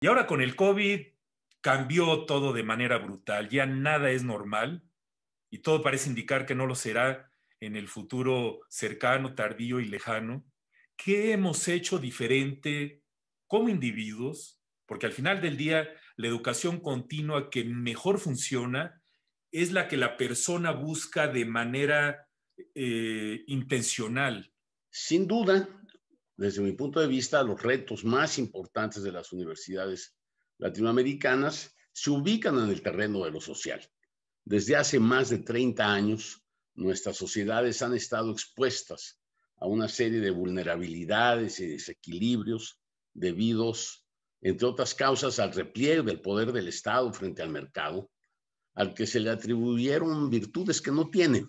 Y ahora con el COVID cambió todo de manera brutal, ya nada es normal y todo parece indicar que no lo será en el futuro cercano, tardío y lejano. ¿Qué hemos hecho diferente como individuos? Porque al final del día, la educación continua que mejor funciona es la que la persona busca de manera eh, intencional. Sin duda, desde mi punto de vista, los retos más importantes de las universidades latinoamericanas se ubican en el terreno de lo social. Desde hace más de 30 años, nuestras sociedades han estado expuestas a una serie de vulnerabilidades y desequilibrios debidos, entre otras causas, al repliegue del poder del Estado frente al mercado, al que se le atribuyeron virtudes que no tienen.